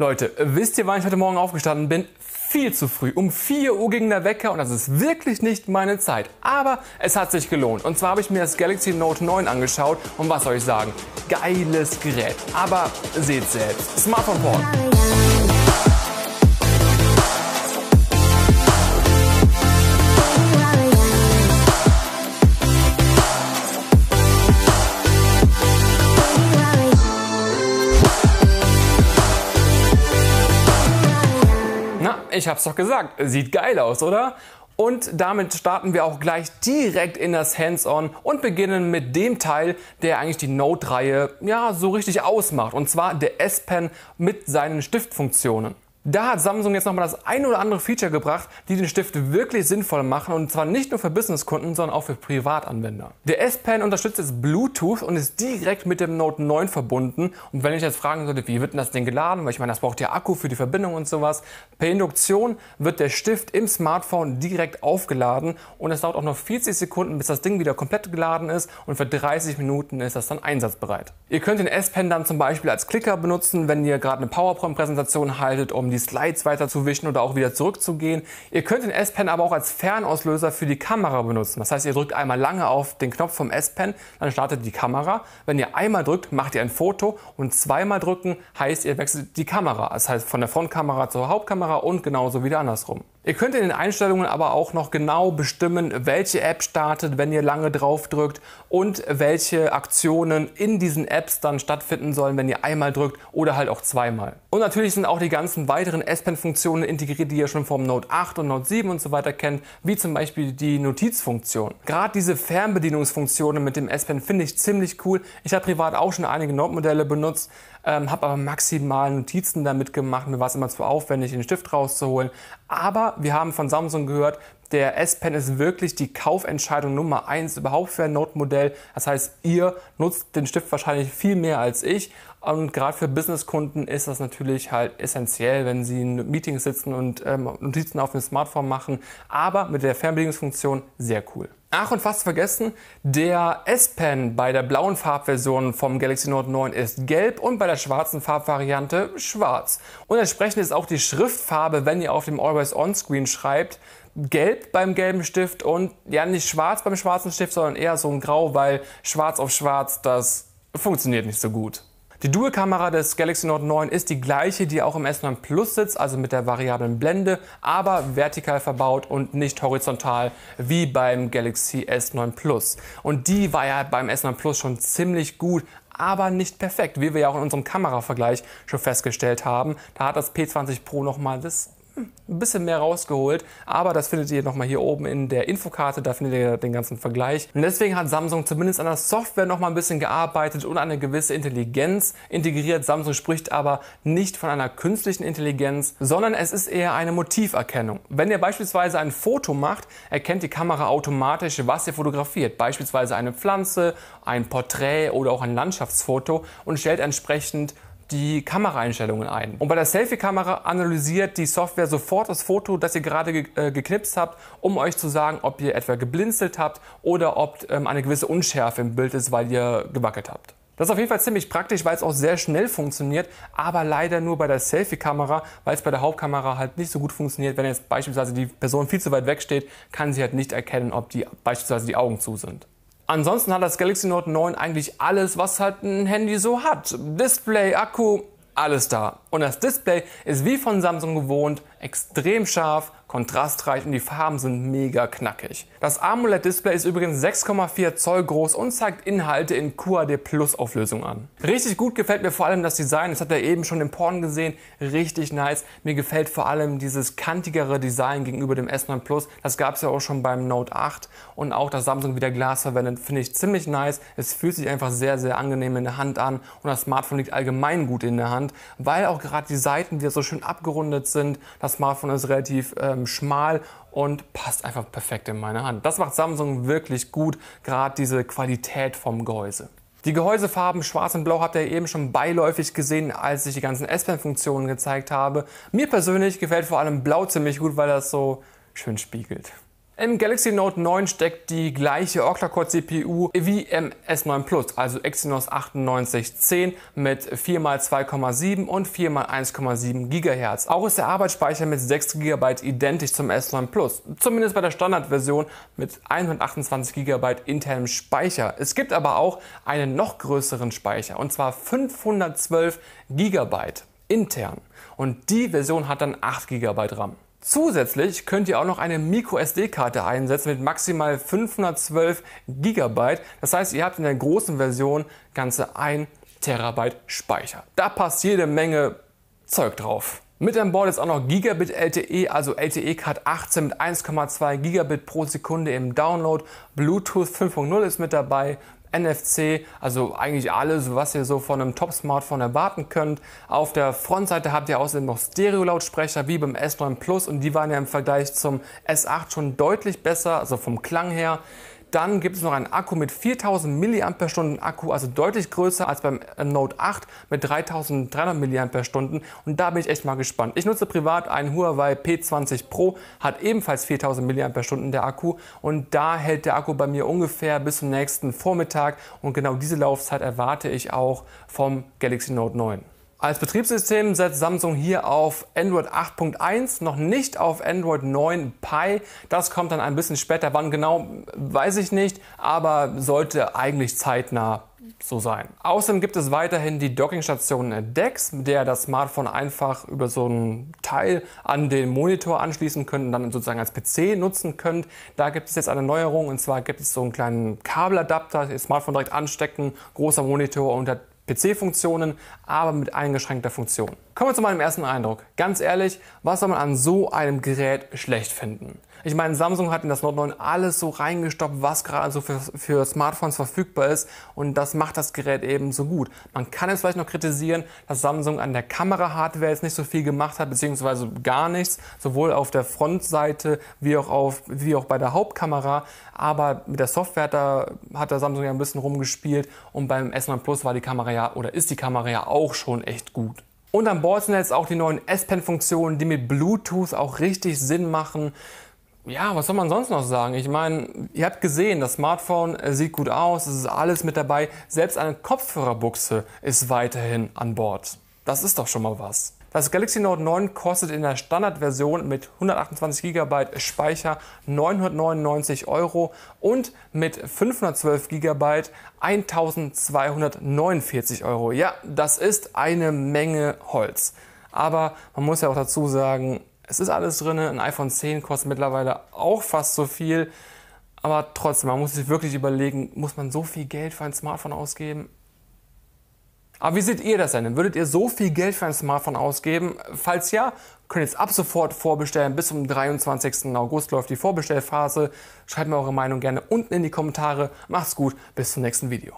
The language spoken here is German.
Leute, wisst ihr, wann ich heute Morgen aufgestanden bin? Viel zu früh. Um 4 Uhr ging der Wecker und das ist wirklich nicht meine Zeit. Aber es hat sich gelohnt. Und zwar habe ich mir das Galaxy Note 9 angeschaut und was soll ich sagen? Geiles Gerät. Aber seht selbst. Smartphone Porn. Na, ich hab's doch gesagt. Sieht geil aus, oder? Und damit starten wir auch gleich direkt in das Hands-on und beginnen mit dem Teil, der eigentlich die Note-Reihe ja so richtig ausmacht. Und zwar der S-Pen mit seinen Stiftfunktionen. Da hat Samsung jetzt nochmal das ein oder andere Feature gebracht, die den Stift wirklich sinnvoll machen und zwar nicht nur für Businesskunden, sondern auch für Privatanwender. Der S-Pen unterstützt jetzt Bluetooth und ist direkt mit dem Note 9 verbunden. Und wenn ich jetzt fragen sollte, wie wird denn das Ding geladen, weil ich meine, das braucht ja Akku für die Verbindung und sowas, per Induktion wird der Stift im Smartphone direkt aufgeladen und es dauert auch nur 40 Sekunden, bis das Ding wieder komplett geladen ist und für 30 Minuten ist das dann einsatzbereit. Ihr könnt den S-Pen dann zum Beispiel als Klicker benutzen, wenn ihr gerade eine PowerPoint-Präsentation haltet, um die Slides weiter zu wischen oder auch wieder zurückzugehen. Ihr könnt den S-Pen aber auch als Fernauslöser für die Kamera benutzen. Das heißt, ihr drückt einmal lange auf den Knopf vom S-Pen, dann startet die Kamera. Wenn ihr einmal drückt, macht ihr ein Foto und zweimal drücken heißt, ihr wechselt die Kamera. Das heißt, von der Frontkamera zur Hauptkamera und genauso wieder andersrum. Ihr könnt in den Einstellungen aber auch noch genau bestimmen, welche App startet, wenn ihr lange drauf drückt und welche Aktionen in diesen Apps dann stattfinden sollen, wenn ihr einmal drückt oder halt auch zweimal. Und natürlich sind auch die ganzen weiteren S-Pen-Funktionen integriert, die ihr schon vom Note 8 und Note 7 und so weiter kennt, wie zum Beispiel die Notizfunktion. Gerade diese Fernbedienungsfunktionen mit dem S-Pen finde ich ziemlich cool. Ich habe privat auch schon einige Note-Modelle benutzt, ähm, habe aber maximal Notizen damit gemacht. Mir war es immer zu aufwendig, den Stift rauszuholen. Aber wir haben von Samsung gehört, der S-Pen ist wirklich die Kaufentscheidung Nummer eins überhaupt für ein Note-Modell. Das heißt, ihr nutzt den Stift wahrscheinlich viel mehr als ich. Und gerade für Businesskunden ist das natürlich halt essentiell, wenn sie in Meetings sitzen und ähm, Notizen auf dem Smartphone machen. Aber mit der Fernbedienungsfunktion sehr cool. Ach, und fast vergessen, der S-Pen bei der blauen Farbversion vom Galaxy Note 9 ist gelb und bei der schwarzen Farbvariante schwarz. Und entsprechend ist auch die Schriftfarbe, wenn ihr auf dem Always On-Screen schreibt, gelb beim gelben Stift und ja nicht schwarz beim schwarzen Stift, sondern eher so ein Grau, weil schwarz auf schwarz, das funktioniert nicht so gut. Die Dual-Kamera des Galaxy Note 9 ist die gleiche, die auch im S9 Plus sitzt, also mit der variablen Blende, aber vertikal verbaut und nicht horizontal wie beim Galaxy S9 Plus. Und die war ja beim S9 Plus schon ziemlich gut aber nicht perfekt, wie wir ja auch in unserem Kameravergleich schon festgestellt haben. Da hat das P20 Pro nochmal das ein bisschen mehr rausgeholt. Aber das findet ihr nochmal hier oben in der Infokarte, da findet ihr den ganzen Vergleich. Und deswegen hat Samsung zumindest an der Software nochmal ein bisschen gearbeitet und eine gewisse Intelligenz integriert. Samsung spricht aber nicht von einer künstlichen Intelligenz, sondern es ist eher eine Motiverkennung. Wenn ihr beispielsweise ein Foto macht, erkennt die Kamera automatisch, was ihr fotografiert. Beispielsweise eine Pflanze, ein Porträt oder auch ein Landschaftsfoto und stellt entsprechend die Kameraeinstellungen ein. Und bei der Selfie-Kamera analysiert die Software sofort das Foto, das ihr gerade ge äh, geknipst habt, um euch zu sagen, ob ihr etwa geblinzelt habt oder ob ähm, eine gewisse Unschärfe im Bild ist, weil ihr gewackelt habt. Das ist auf jeden Fall ziemlich praktisch, weil es auch sehr schnell funktioniert, aber leider nur bei der Selfie-Kamera, weil es bei der Hauptkamera halt nicht so gut funktioniert. Wenn jetzt beispielsweise die Person viel zu weit weg steht, kann sie halt nicht erkennen, ob die beispielsweise die Augen zu sind. Ansonsten hat das Galaxy Note 9 eigentlich alles, was halt ein Handy so hat. Display, Akku, alles da. Und das Display ist wie von Samsung gewohnt extrem scharf kontrastreich und die Farben sind mega knackig. Das AMOLED-Display ist übrigens 6,4 Zoll groß und zeigt Inhalte in QAD Plus Auflösung an. Richtig gut gefällt mir vor allem das Design, das hat er eben schon im Porn gesehen, richtig nice. Mir gefällt vor allem dieses kantigere Design gegenüber dem S9 Plus, das gab es ja auch schon beim Note 8 und auch das Samsung wieder Glas verwendet, finde ich ziemlich nice. Es fühlt sich einfach sehr, sehr angenehm in der Hand an und das Smartphone liegt allgemein gut in der Hand, weil auch gerade die Seiten wieder so schön abgerundet sind. Das Smartphone ist relativ äh, ähm, schmal und passt einfach perfekt in meine Hand. Das macht Samsung wirklich gut, gerade diese Qualität vom Gehäuse. Die Gehäusefarben schwarz und blau habt ihr eben schon beiläufig gesehen, als ich die ganzen S-Pen-Funktionen gezeigt habe. Mir persönlich gefällt vor allem blau ziemlich gut, weil das so schön spiegelt. Im Galaxy Note 9 steckt die gleiche Octa-Core-CPU wie im S9 Plus, also Exynos 9810 mit 4x2,7 und 4x1,7 GHz. Auch ist der Arbeitsspeicher mit 6 GB identisch zum S9 Plus, zumindest bei der Standardversion mit 128 GB internem Speicher. Es gibt aber auch einen noch größeren Speicher, und zwar 512 GB intern. Und die Version hat dann 8 GB RAM. Zusätzlich könnt ihr auch noch eine MicroSD-Karte einsetzen mit maximal 512 GB. Das heißt, ihr habt in der großen Version ganze 1 TB Speicher. Da passt jede Menge Zeug drauf. Mit an Bord ist auch noch Gigabit LTE, also LTE Card 18 mit 1,2 Gigabit pro Sekunde im Download. Bluetooth 5.0 ist mit dabei, NFC, also eigentlich alles, was ihr so von einem Top-Smartphone erwarten könnt. Auf der Frontseite habt ihr außerdem noch Stereo-Lautsprecher wie beim S9 Plus und die waren ja im Vergleich zum S8 schon deutlich besser, also vom Klang her. Dann gibt es noch einen Akku mit 4000 mAh Akku, also deutlich größer als beim äh, Note 8 mit 3300 mAh. Und da bin ich echt mal gespannt. Ich nutze privat einen Huawei P20 Pro, hat ebenfalls 4000 mAh der Akku. Und da hält der Akku bei mir ungefähr bis zum nächsten Vormittag. Und genau diese Laufzeit erwarte ich auch vom Galaxy Note 9. Als Betriebssystem setzt Samsung hier auf Android 8.1, noch nicht auf Android 9 Pi. Das kommt dann ein bisschen später. Wann genau, weiß ich nicht, aber sollte eigentlich zeitnah so sein. Außerdem gibt es weiterhin die Dockingstation DeX, der das Smartphone einfach über so einen Teil an den Monitor anschließen könnt und dann sozusagen als PC nutzen könnt. Da gibt es jetzt eine Neuerung und zwar gibt es so einen kleinen Kabeladapter, das Smartphone direkt anstecken, großer Monitor und der PC-Funktionen, aber mit eingeschränkter Funktion. Kommen wir zu meinem ersten Eindruck. Ganz ehrlich, was soll man an so einem Gerät schlecht finden? Ich meine, Samsung hat in das Note 9 alles so reingestoppt, was gerade so für, für Smartphones verfügbar ist und das macht das Gerät eben so gut. Man kann es vielleicht noch kritisieren, dass Samsung an der Kamera-Hardware jetzt nicht so viel gemacht hat, beziehungsweise gar nichts, sowohl auf der Frontseite wie auch, auf, wie auch bei der Hauptkamera, aber mit der Software da, hat der Samsung ja ein bisschen rumgespielt und beim S9 Plus war die Kamera ja ja oder ist die Kamera ja auch schon echt gut. Und an Bord sind jetzt auch die neuen S-Pen-Funktionen, die mit Bluetooth auch richtig Sinn machen. Ja, was soll man sonst noch sagen? Ich meine, ihr habt gesehen, das Smartphone äh, sieht gut aus, es ist alles mit dabei. Selbst eine Kopfhörerbuchse ist weiterhin an Bord. Das ist doch schon mal was. Das Galaxy Note 9 kostet in der Standardversion mit 128 GB Speicher 999 Euro und mit 512 GB 1249 Euro. Ja, das ist eine Menge Holz. Aber man muss ja auch dazu sagen, es ist alles drin. Ein iPhone 10 kostet mittlerweile auch fast so viel. Aber trotzdem, man muss sich wirklich überlegen, muss man so viel Geld für ein Smartphone ausgeben? Aber wie seht ihr das denn? Würdet ihr so viel Geld für ein Smartphone ausgeben? Falls ja, könnt ihr es ab sofort vorbestellen. Bis zum 23. August läuft die Vorbestellphase. Schreibt mir eure Meinung gerne unten in die Kommentare. Macht's gut, bis zum nächsten Video.